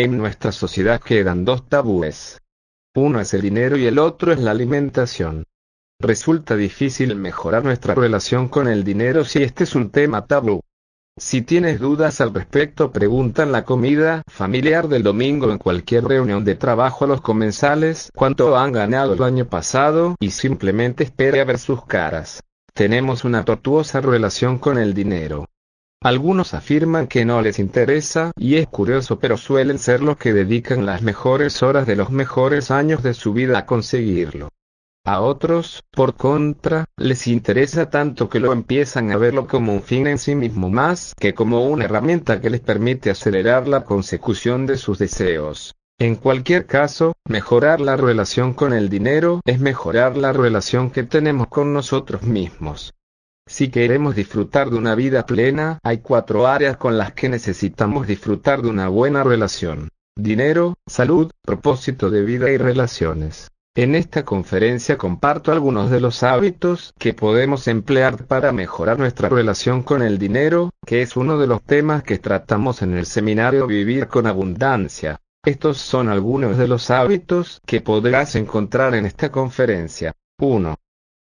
En nuestra sociedad quedan dos tabúes. Uno es el dinero y el otro es la alimentación. Resulta difícil mejorar nuestra relación con el dinero si este es un tema tabú. Si tienes dudas al respecto, preguntan la comida familiar del domingo en cualquier reunión de trabajo a los comensales cuánto han ganado el año pasado y simplemente espere a ver sus caras. Tenemos una tortuosa relación con el dinero. Algunos afirman que no les interesa, y es curioso, pero suelen ser los que dedican las mejores horas de los mejores años de su vida a conseguirlo. A otros, por contra, les interesa tanto que lo empiezan a verlo como un fin en sí mismo más que como una herramienta que les permite acelerar la consecución de sus deseos. En cualquier caso, mejorar la relación con el dinero es mejorar la relación que tenemos con nosotros mismos. Si queremos disfrutar de una vida plena, hay cuatro áreas con las que necesitamos disfrutar de una buena relación. Dinero, salud, propósito de vida y relaciones. En esta conferencia comparto algunos de los hábitos que podemos emplear para mejorar nuestra relación con el dinero, que es uno de los temas que tratamos en el seminario Vivir con Abundancia. Estos son algunos de los hábitos que podrás encontrar en esta conferencia. 1.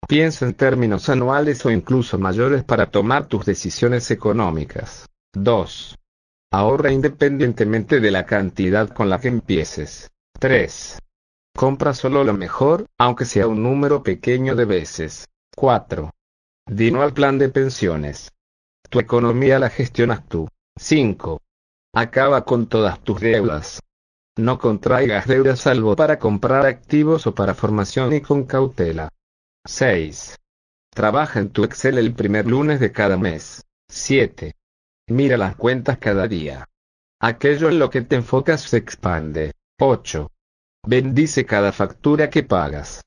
Piensa en términos anuales o incluso mayores para tomar tus decisiones económicas. 2. Ahorra independientemente de la cantidad con la que empieces. 3. Compra solo lo mejor, aunque sea un número pequeño de veces. 4. Dino al plan de pensiones. Tu economía la gestionas tú. 5. Acaba con todas tus deudas. No contraigas deudas salvo para comprar activos o para formación y con cautela. 6. Trabaja en tu Excel el primer lunes de cada mes. 7. Mira las cuentas cada día. Aquello en lo que te enfocas se expande. 8. Bendice cada factura que pagas.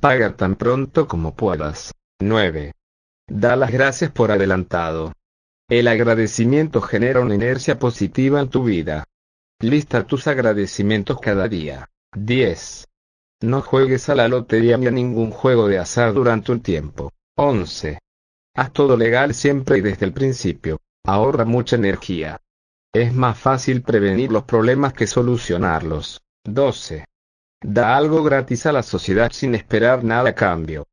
Paga tan pronto como puedas. 9. Da las gracias por adelantado. El agradecimiento genera una inercia positiva en tu vida. Lista tus agradecimientos cada día. 10. No juegues a la lotería ni a ningún juego de azar durante un tiempo. 11. Haz todo legal siempre y desde el principio. Ahorra mucha energía. Es más fácil prevenir los problemas que solucionarlos. 12. Da algo gratis a la sociedad sin esperar nada a cambio.